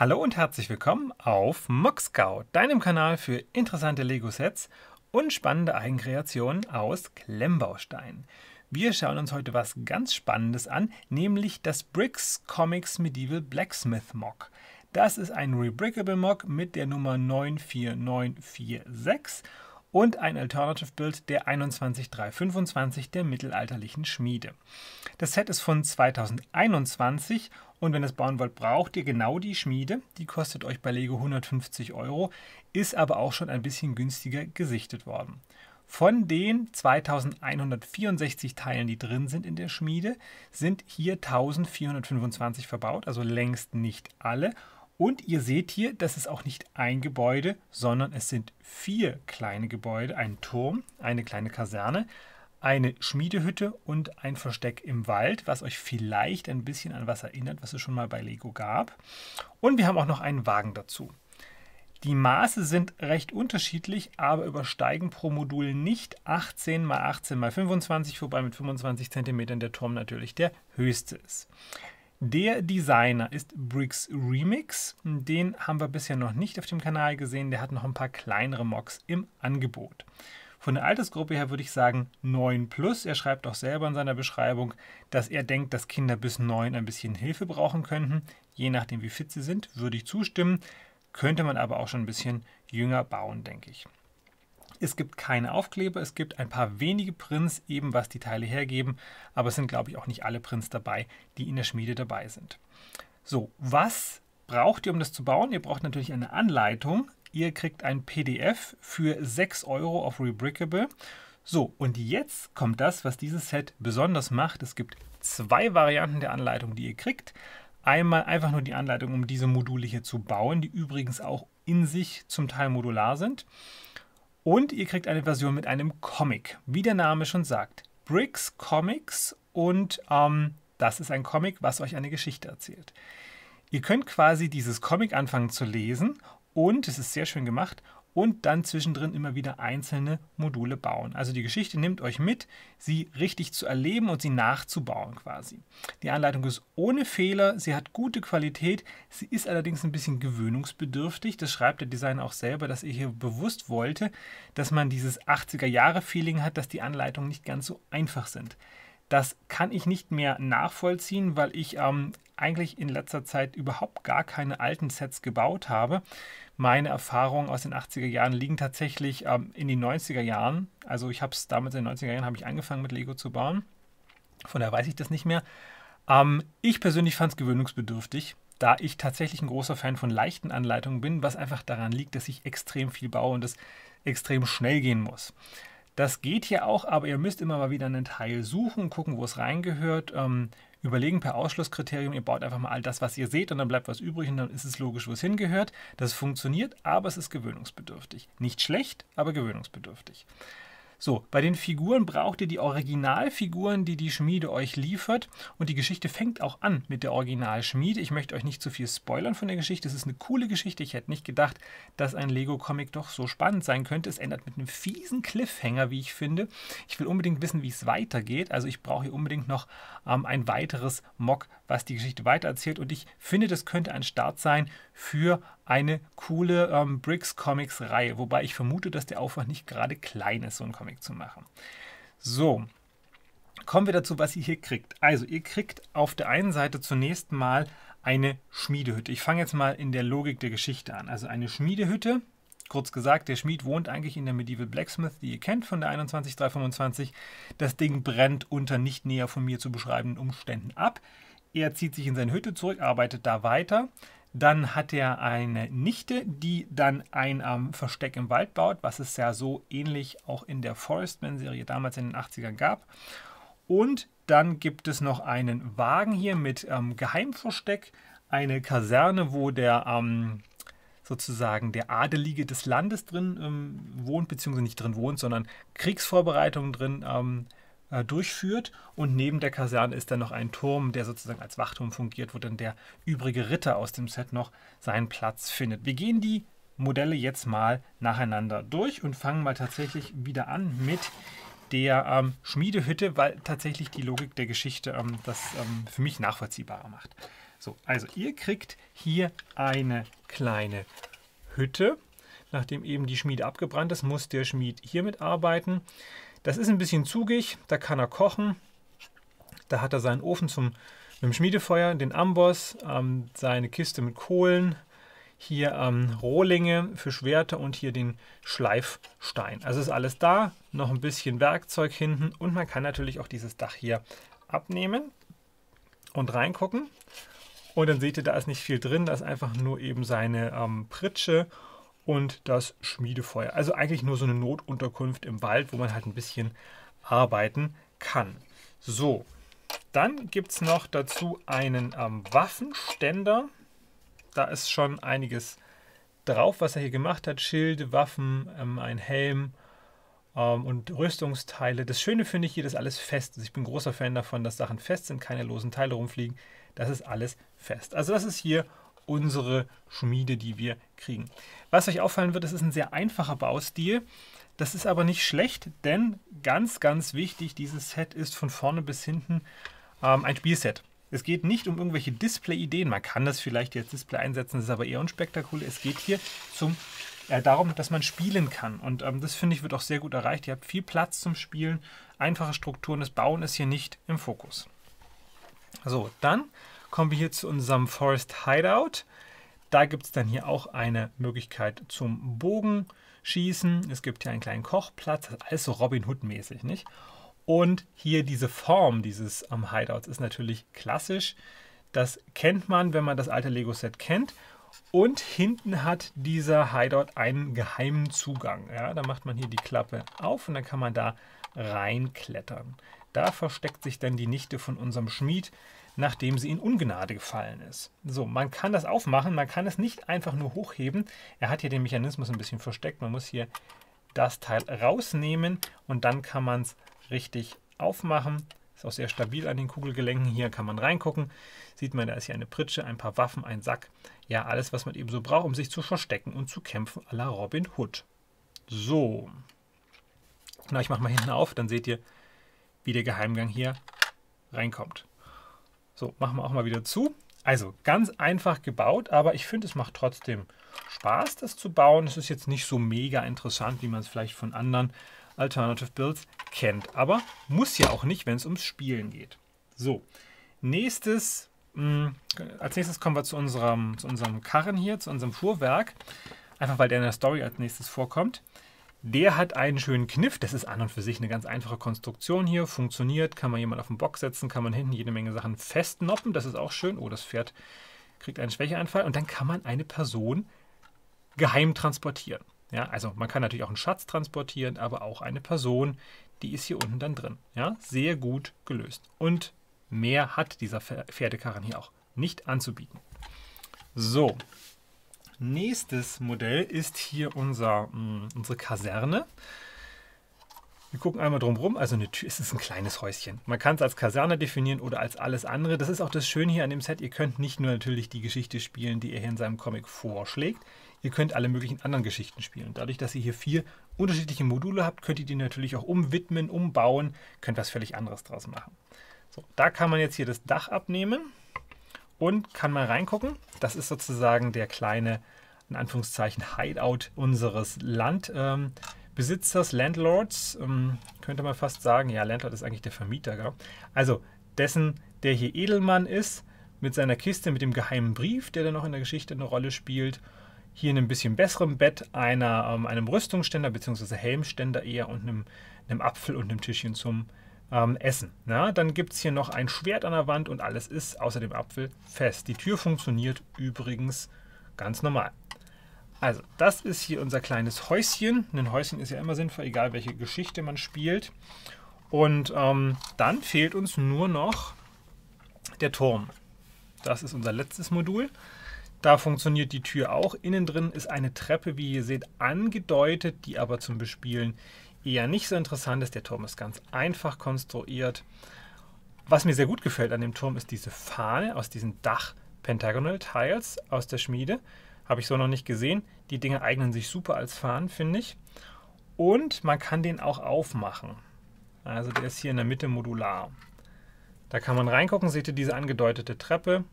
Hallo und herzlich willkommen auf Moxcow, deinem Kanal für interessante Lego-Sets und spannende Eigenkreationen aus Klemmbausteinen. Wir schauen uns heute was ganz Spannendes an, nämlich das Bricks Comics Medieval Blacksmith Mock. Das ist ein Rebrickable Mock mit der Nummer 94946 und ein Alternative-Bild der 21325 der mittelalterlichen Schmiede. Das Set ist von 2021 und wenn ihr es bauen wollt, braucht ihr genau die Schmiede. Die kostet euch bei Lego 150 Euro, ist aber auch schon ein bisschen günstiger gesichtet worden. Von den 2164 Teilen, die drin sind in der Schmiede, sind hier 1425 verbaut, also längst nicht alle. Und ihr seht hier, das ist auch nicht ein Gebäude, sondern es sind vier kleine Gebäude, ein Turm, eine kleine Kaserne, eine Schmiedehütte und ein Versteck im Wald, was euch vielleicht ein bisschen an was erinnert, was es schon mal bei Lego gab. Und wir haben auch noch einen Wagen dazu. Die Maße sind recht unterschiedlich, aber übersteigen pro Modul nicht 18 x 18 x 25, wobei mit 25 cm der Turm natürlich der höchste ist. Der Designer ist Bricks Remix. Den haben wir bisher noch nicht auf dem Kanal gesehen. Der hat noch ein paar kleinere Mocks im Angebot. Von der Altersgruppe her würde ich sagen 9 plus. Er schreibt auch selber in seiner Beschreibung, dass er denkt, dass Kinder bis 9 ein bisschen Hilfe brauchen könnten. Je nachdem, wie fit sie sind, würde ich zustimmen. Könnte man aber auch schon ein bisschen jünger bauen, denke ich. Es gibt keine Aufkleber, es gibt ein paar wenige Prints, eben was die Teile hergeben, aber es sind, glaube ich, auch nicht alle Prints dabei, die in der Schmiede dabei sind. So, was braucht ihr, um das zu bauen? Ihr braucht natürlich eine Anleitung. Ihr kriegt ein PDF für 6 Euro auf Rebrickable. So, und jetzt kommt das, was dieses Set besonders macht. Es gibt zwei Varianten der Anleitung, die ihr kriegt. Einmal einfach nur die Anleitung, um diese Module hier zu bauen, die übrigens auch in sich zum Teil modular sind. Und ihr kriegt eine Version mit einem Comic, wie der Name schon sagt. Bricks Comics und ähm, das ist ein Comic, was euch eine Geschichte erzählt. Ihr könnt quasi dieses Comic anfangen zu lesen und es ist sehr schön gemacht und dann zwischendrin immer wieder einzelne Module bauen. Also die Geschichte nimmt euch mit, sie richtig zu erleben und sie nachzubauen quasi. Die Anleitung ist ohne Fehler, sie hat gute Qualität, sie ist allerdings ein bisschen gewöhnungsbedürftig. Das schreibt der Designer auch selber, dass er hier bewusst wollte, dass man dieses 80er-Jahre-Feeling hat, dass die Anleitungen nicht ganz so einfach sind. Das kann ich nicht mehr nachvollziehen, weil ich ähm, eigentlich in letzter Zeit überhaupt gar keine alten Sets gebaut habe. Meine Erfahrungen aus den 80er Jahren liegen tatsächlich ähm, in den 90er Jahren. Also ich habe es damals in den 90er Jahren ich angefangen mit Lego zu bauen. Von daher weiß ich das nicht mehr. Ähm, ich persönlich fand es gewöhnungsbedürftig, da ich tatsächlich ein großer Fan von leichten Anleitungen bin, was einfach daran liegt, dass ich extrem viel baue und es extrem schnell gehen muss. Das geht hier auch, aber ihr müsst immer mal wieder einen Teil suchen, gucken, wo es reingehört. Ähm, überlegen per Ausschlusskriterium, ihr baut einfach mal all das, was ihr seht und dann bleibt was übrig und dann ist es logisch, wo es hingehört. Das funktioniert, aber es ist gewöhnungsbedürftig. Nicht schlecht, aber gewöhnungsbedürftig. So, bei den Figuren braucht ihr die Originalfiguren, die die Schmiede euch liefert. Und die Geschichte fängt auch an mit der Originalschmiede. Ich möchte euch nicht zu viel spoilern von der Geschichte. Es ist eine coole Geschichte. Ich hätte nicht gedacht, dass ein Lego-Comic doch so spannend sein könnte. Es ändert mit einem fiesen Cliffhanger, wie ich finde. Ich will unbedingt wissen, wie es weitergeht. Also ich brauche hier unbedingt noch ähm, ein weiteres Mock was die Geschichte weitererzählt. Und ich finde, das könnte ein Start sein für eine coole ähm, Bricks Comics Reihe. Wobei ich vermute, dass der Aufwand nicht gerade klein ist, so einen Comic zu machen. So, kommen wir dazu, was ihr hier kriegt. Also, ihr kriegt auf der einen Seite zunächst mal eine Schmiedehütte. Ich fange jetzt mal in der Logik der Geschichte an. Also eine Schmiedehütte, kurz gesagt, der Schmied wohnt eigentlich in der Medieval Blacksmith, die ihr kennt von der 21325. Das Ding brennt unter nicht näher von mir zu beschreibenden Umständen ab. Er zieht sich in seine Hütte zurück, arbeitet da weiter. Dann hat er eine Nichte, die dann ein ähm, Versteck im Wald baut, was es ja so ähnlich auch in der Forestman-Serie damals in den 80ern gab. Und dann gibt es noch einen Wagen hier mit ähm, Geheimversteck, eine Kaserne, wo der ähm, sozusagen der Adelige des Landes drin ähm, wohnt, beziehungsweise nicht drin wohnt, sondern Kriegsvorbereitungen drin ähm, äh, durchführt. Und neben der Kaserne ist dann noch ein Turm, der sozusagen als Wachturm fungiert, wo dann der übrige Ritter aus dem Set noch seinen Platz findet. Wir gehen die Modelle jetzt mal nacheinander durch und fangen mal tatsächlich wieder an mit der ähm, Schmiedehütte, weil tatsächlich die Logik der Geschichte ähm, das ähm, für mich nachvollziehbarer macht. So, also ihr kriegt hier eine kleine Hütte. Nachdem eben die Schmiede abgebrannt ist, muss der Schmied hiermit arbeiten. Das ist ein bisschen zugig, da kann er kochen. Da hat er seinen Ofen zum, mit dem Schmiedefeuer, den Amboss, ähm, seine Kiste mit Kohlen, hier ähm, Rohlinge für Schwerter und hier den Schleifstein. Also ist alles da, noch ein bisschen Werkzeug hinten und man kann natürlich auch dieses Dach hier abnehmen und reingucken. Und dann seht ihr, da ist nicht viel drin, da ist einfach nur eben seine ähm, Pritsche und das Schmiedefeuer. Also eigentlich nur so eine Notunterkunft im Wald, wo man halt ein bisschen arbeiten kann. So, dann gibt es noch dazu einen ähm, Waffenständer. Da ist schon einiges drauf, was er hier gemacht hat. Schilde, Waffen, ähm, ein Helm ähm, und Rüstungsteile. Das Schöne finde ich hier, dass alles fest ist. Ich bin großer Fan davon, dass Sachen fest sind, keine losen Teile rumfliegen. Das ist alles fest. Also das ist hier unsere Schmiede, die wir kriegen. Was euch auffallen wird, es ist ein sehr einfacher Baustil. Das ist aber nicht schlecht, denn ganz, ganz wichtig, dieses Set ist von vorne bis hinten ähm, ein Spielset. Es geht nicht um irgendwelche Display-Ideen. Man kann das vielleicht jetzt Display einsetzen, das ist aber eher unspektakulär. Es geht hier zum, äh, darum, dass man spielen kann. Und ähm, das finde ich wird auch sehr gut erreicht. Ihr habt viel Platz zum Spielen, einfache Strukturen. Das Bauen ist hier nicht im Fokus. So, dann kommen wir hier zu unserem Forest Hideout. Da gibt es dann hier auch eine Möglichkeit zum Bogenschießen. Es gibt hier einen kleinen Kochplatz, alles so Robin Hood-mäßig, nicht? Und hier diese Form dieses am ähm, Hideouts ist natürlich klassisch. Das kennt man, wenn man das alte Lego-Set kennt. Und hinten hat dieser Hideout einen geheimen Zugang. Ja, da macht man hier die Klappe auf und dann kann man da reinklettern. Da versteckt sich dann die Nichte von unserem Schmied, nachdem sie in Ungnade gefallen ist. So, man kann das aufmachen, man kann es nicht einfach nur hochheben. Er hat hier den Mechanismus ein bisschen versteckt. Man muss hier das Teil rausnehmen und dann kann man es richtig aufmachen. Ist auch sehr stabil an den Kugelgelenken. Hier kann man reingucken. Sieht man, da ist hier eine Pritsche, ein paar Waffen, ein Sack. Ja, alles, was man eben so braucht, um sich zu verstecken und zu kämpfen à la Robin Hood. So. Na, ich mache mal hinten auf, dann seht ihr, wie der Geheimgang hier reinkommt. So, machen wir auch mal wieder zu. Also ganz einfach gebaut, aber ich finde, es macht trotzdem Spaß, das zu bauen. Es ist jetzt nicht so mega interessant, wie man es vielleicht von anderen Alternative Builds kennt. Aber muss ja auch nicht, wenn es ums Spielen geht. So, nächstes, mh, hm, als nächstes kommen wir zu unserem, zu unserem Karren hier, zu unserem Fuhrwerk. Einfach weil der in der Story als nächstes vorkommt. Der hat einen schönen Kniff, das ist an und für sich eine ganz einfache Konstruktion hier, funktioniert, kann man jemand auf den Bock setzen, kann man hinten jede Menge Sachen festnoppen, das ist auch schön. Oh, das Pferd kriegt einen Schwächeanfall und dann kann man eine Person geheim transportieren. Ja, also man kann natürlich auch einen Schatz transportieren, aber auch eine Person, die ist hier unten dann drin. Ja, sehr gut gelöst. Und mehr hat dieser Pferdekarren hier auch nicht anzubieten. So, Nächstes Modell ist hier unser, mh, hm, unsere Kaserne. Wir gucken einmal drumherum. Also eine Tür, es ist ein kleines Häuschen. Man kann es als Kaserne definieren oder als alles andere. Das ist auch das Schöne hier an dem Set. Ihr könnt nicht nur natürlich die Geschichte spielen, die er hier in seinem Comic vorschlägt. Ihr könnt alle möglichen anderen Geschichten spielen. Dadurch, dass ihr hier vier unterschiedliche Module habt, könnt ihr die natürlich auch umwidmen, umbauen, könnt was völlig anderes draus machen. So, da kann man jetzt hier das Dach abnehmen und kann mal reingucken. Das ist sozusagen der kleine, in Anführungszeichen, Hideout unseres Landbesitzers, ähm, Landlords. Ähm, könnte man fast sagen, ja, Landlord ist eigentlich der Vermieter. Gell? Genau. Also dessen, der hier Edelmann ist, mit seiner Kiste, mit dem geheimen Brief, der dann noch in der Geschichte eine Rolle spielt. Hier in einem bisschen besseren Bett, einer, ähm, einem Rüstungsständer bzw. Helmständer eher und einem, einem Apfel und einem Tischchen zum ähm, essen. Na, dann gibt es hier noch ein Schwert an der Wand und alles ist außer dem Apfel fest. Die Tür funktioniert übrigens ganz normal. Also, das ist hier unser kleines Häuschen. Ein Häuschen ist ja immer sinnvoll, egal welche Geschichte man spielt. Und ähm, dann fehlt uns nur noch der Turm. Das ist unser letztes Modul. Da funktioniert die Tür auch. Innen drin ist eine Treppe, wie ihr seht, angedeutet, die aber zum Bespielen eher nicht so interessant ist. Der Turm ist ganz einfach konstruiert. Was mir sehr gut gefällt an dem Turm ist diese Fahne aus diesen Dach Pentagonal Tiles aus der Schmiede. Habe ich so noch nicht gesehen. Die Dinge eignen sich super als Fahnen, finde ich. Und man kann den auch aufmachen. Also der ist hier in der Mitte modular. Da kann man reingucken, seht ihr diese angedeutete Treppe,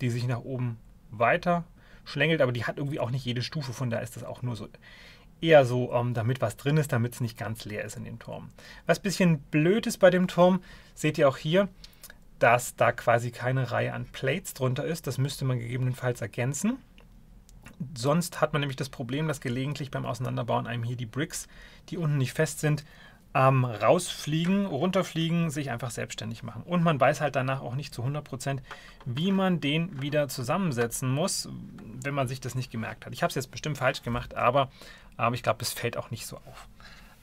die sich nach oben weiter schlängelt, aber die hat irgendwie auch nicht jede Stufe, von da ist das auch nur so eher so, ähm, damit was drin ist, damit es nicht ganz leer ist in dem Turm. Was ein bisschen blöd ist bei dem Turm, seht ihr auch hier, dass da quasi keine Reihe an Plates drunter ist. Das müsste man gegebenenfalls ergänzen. Sonst hat man nämlich das Problem, dass gelegentlich beim Auseinanderbauen einem hier die Bricks, die unten nicht fest sind, ähm, rausfliegen, runterfliegen, sich einfach selbstständig machen. Und man weiß halt danach auch nicht zu 100%, wie man den wieder zusammensetzen muss, wenn man sich das nicht gemerkt hat. Ich habe es jetzt bestimmt falsch gemacht, aber aber ich glaube, es fällt auch nicht so auf.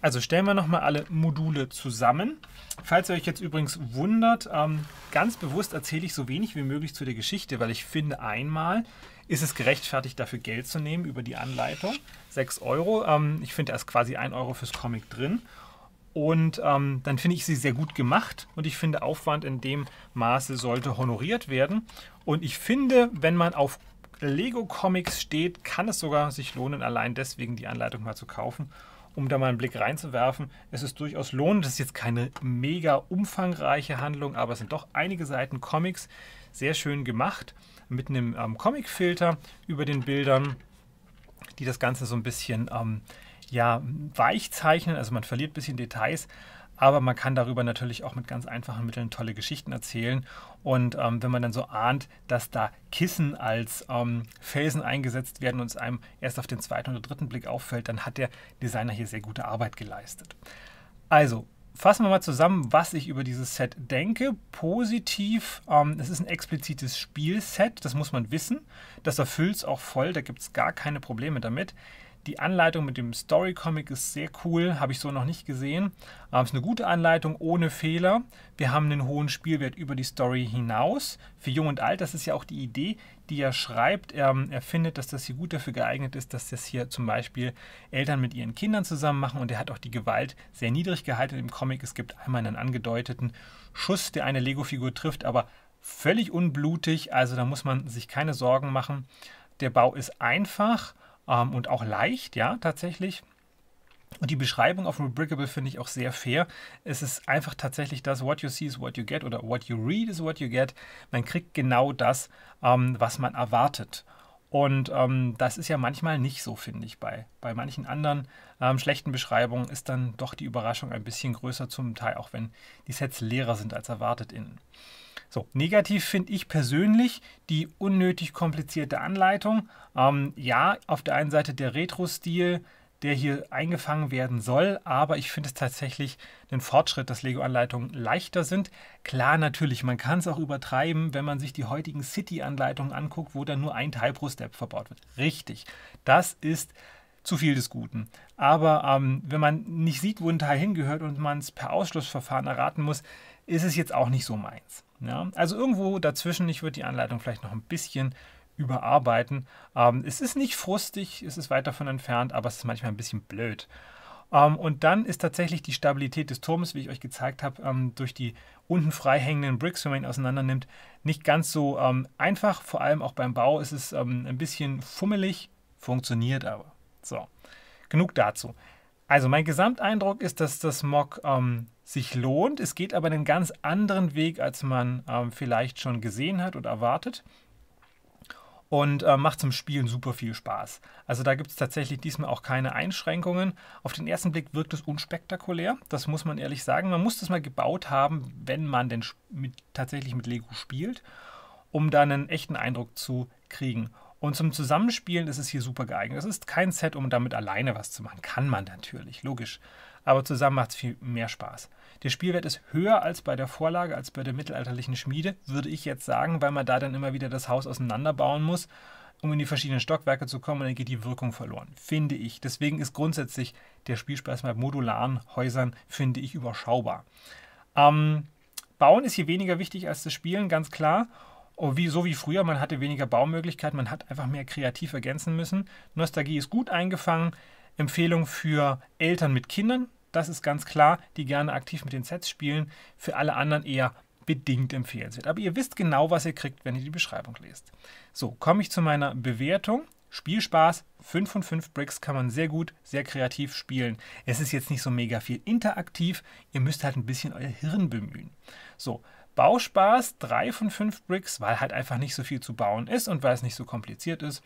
Also stellen wir nochmal alle Module zusammen. Falls ihr euch jetzt übrigens wundert, ähm, ganz bewusst erzähle ich so wenig wie möglich zu der Geschichte, weil ich finde, einmal ist es gerechtfertigt, dafür Geld zu nehmen über die Anleitung. 6 Euro. Ähm, ich finde, da ist quasi 1 Euro fürs Comic drin. Und ähm, dann finde ich sie sehr gut gemacht und ich finde, Aufwand in dem Maße sollte honoriert werden. Und ich finde, wenn man auf Lego Comics steht, kann es sogar sich lohnen, allein deswegen die Anleitung mal zu kaufen, um da mal einen Blick reinzuwerfen. Es ist durchaus lohnend. Es ist jetzt keine mega umfangreiche Handlung, aber es sind doch einige Seiten Comics. Sehr schön gemacht mit einem ähm, comic über den Bildern, die das Ganze so ein bisschen ähm, ja, weich zeichnen. Also man verliert ein bisschen Details, aber man kann darüber natürlich auch mit ganz einfachen Mitteln tolle Geschichten erzählen. Und ähm, wenn man dann so ahnt, dass da Kissen als ähm, Felsen eingesetzt werden und es einem erst auf den zweiten oder dritten Blick auffällt, dann hat der Designer hier sehr gute Arbeit geleistet. Also, fassen wir mal zusammen, was ich über dieses Set denke. Positiv, ähm, es ist ein explizites Spielset, das muss man wissen. Das erfüllt es auch voll, da gibt es gar keine Probleme damit. Die Anleitung mit dem Story Comic ist sehr cool, habe ich so noch nicht gesehen. Aber ähm, es ist eine gute Anleitung ohne Fehler. Wir haben einen hohen Spielwert über die Story hinaus. Für Jung und Alt, das ist ja auch die Idee, die er schreibt. Er, ähm, er findet, dass das hier gut dafür geeignet ist, dass das hier zum Beispiel Eltern mit ihren Kindern zusammen machen. Und er hat auch die Gewalt sehr niedrig gehalten im Comic. Es gibt einmal einen angedeuteten Schuss, der eine Lego-Figur trifft, aber völlig unblutig. Also da muss man sich keine Sorgen machen. Der Bau ist einfach ähm, und auch leicht, ja, tatsächlich. Und die Beschreibung auf Rubrickable finde ich auch sehr fair. Es ist einfach tatsächlich das, what you see is what you get oder what you read is what you get. Man kriegt genau das, ähm, was man erwartet. Und ähm, das ist ja manchmal nicht so, finde ich. Bei, bei manchen anderen ähm, schlechten Beschreibungen ist dann doch die Überraschung ein bisschen größer, zum Teil auch wenn die Sets leerer sind als erwartet innen. So, negativ finde ich persönlich die unnötig komplizierte Anleitung. Ähm, ja, auf der einen Seite der Retro-Stil, der hier eingefangen werden soll, aber ich finde es tatsächlich einen Fortschritt, dass Lego-Anleitungen leichter sind. Klar, natürlich, man kann es auch übertreiben, wenn man sich die heutigen City-Anleitungen anguckt, wo dann nur ein Teil pro Step verbaut wird. Richtig, das ist zu viel des Guten. Aber ähm, wenn man nicht sieht, wo ein Teil hingehört und man es per Ausschlussverfahren erraten muss, ist es jetzt auch nicht so meins. Ja? Also irgendwo dazwischen, ich würde die Anleitung vielleicht noch ein bisschen überarbeiten. Ähm, es ist nicht frustig, es ist weit davon entfernt, aber es ist manchmal ein bisschen blöd. Ähm, und dann ist tatsächlich die Stabilität des Turms, wie ich euch gezeigt habe, ähm, durch die unten frei hängenden Bricks, wenn man ihn auseinander nimmt, nicht ganz so ähm, einfach. Vor allem auch beim Bau ist es ähm, ein bisschen fummelig, funktioniert aber. So, genug dazu. Also mein Gesamteindruck ist, dass das Mock ähm, sich lohnt. Es geht aber einen ganz anderen Weg, als man ähm, vielleicht schon gesehen hat oder erwartet. Und äh, macht zum Spielen super viel Spaß. Also da gibt es tatsächlich diesmal auch keine Einschränkungen. Auf den ersten Blick wirkt es unspektakulär. Das muss man ehrlich sagen. Man muss das mal gebaut haben, wenn man denn mit, tatsächlich mit Lego spielt, um da einen echten Eindruck zu kriegen. Und zum Zusammenspielen ist es hier super geeignet. Es ist kein Set, um damit alleine was zu machen. Kann man natürlich, logisch. Aber zusammen macht es viel mehr Spaß. Der Spielwert ist höher als bei der Vorlage, als bei der mittelalterlichen Schmiede, würde ich jetzt sagen, weil man da dann immer wieder das Haus auseinanderbauen muss, um in die verschiedenen Stockwerke zu kommen und dann geht die Wirkung verloren, finde ich. Deswegen ist grundsätzlich der Spielspaß bei modularen Häusern, finde ich, überschaubar. Ähm, Bauen ist hier weniger wichtig als das Spielen, ganz klar oh, wie, so wie früher, man hatte weniger Baumöglichkeiten, man hat einfach mehr kreativ ergänzen müssen. Nostalgie ist gut eingefangen. Empfehlung für Eltern mit Kindern, das ist ganz klar, die gerne aktiv mit den Sets spielen. Für alle anderen eher bedingt empfehlenswert. Aber ihr wisst genau, was ihr kriegt, wenn ihr die Beschreibung lest. So, komme ich zu meiner Bewertung. Spielspaß, 5 von 5 Bricks kann man sehr gut, sehr kreativ spielen. Es ist jetzt nicht so mega viel interaktiv, ihr müsst halt ein bisschen euer Hirn bemühen. So, Bauspaß 3 von 5 Bricks, weil halt einfach nicht so viel zu bauen ist und weil es nicht so kompliziert ist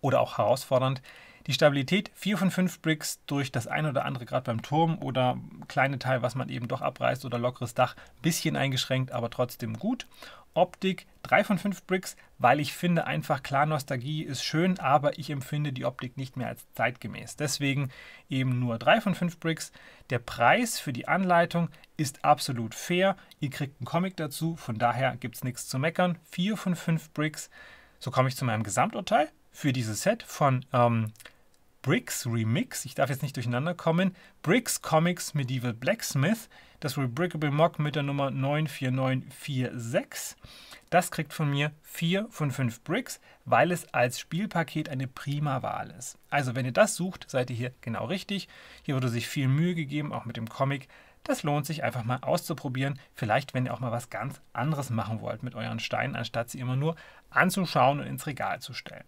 oder auch herausfordernd. Die Stabilität 4 von 5 Bricks durch das ein oder andere gerade beim Turm oder kleine Teil, was man eben doch abreißt oder lockeres Dach, bisschen eingeschränkt, aber trotzdem gut. Optik 3 von 5 Bricks, weil ich finde einfach, klar, Nostalgie ist schön, aber ich empfinde die Optik nicht mehr als zeitgemäß. Deswegen eben nur 3 von 5 Bricks. Der Preis für die Anleitung ist absolut fair. Ihr kriegt einen Comic dazu, von daher gibt es nichts zu meckern. 4 von 5 Bricks. So komme ich zu meinem Gesamturteil für dieses Set von ähm, Bricks Remix. Ich darf jetzt nicht durcheinander kommen. Bricks Comics Medieval Blacksmith das Rebrickable Mock mit der Nummer 94946. Das kriegt von mir 4 von 5 Bricks, weil es als Spielpaket eine prima Wahl ist. Also wenn ihr das sucht, seid ihr hier genau richtig. Hier wurde sich viel Mühe gegeben, auch mit dem Comic. Das lohnt sich einfach mal auszuprobieren. Vielleicht, wenn ihr auch mal was ganz anderes machen wollt mit euren Steinen, anstatt sie immer nur anzuschauen und ins Regal zu stellen.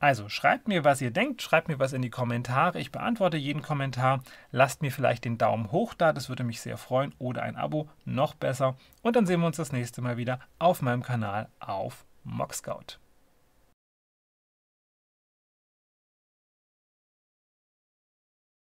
Also schreibt mir, was ihr denkt, schreibt mir was in die Kommentare. Ich beantworte jeden Kommentar. Lasst mir vielleicht den Daumen hoch da, das würde mich sehr freuen. Oder ein Abo, noch besser. Und dann sehen wir uns das nächste Mal wieder auf meinem Kanal auf MockScout.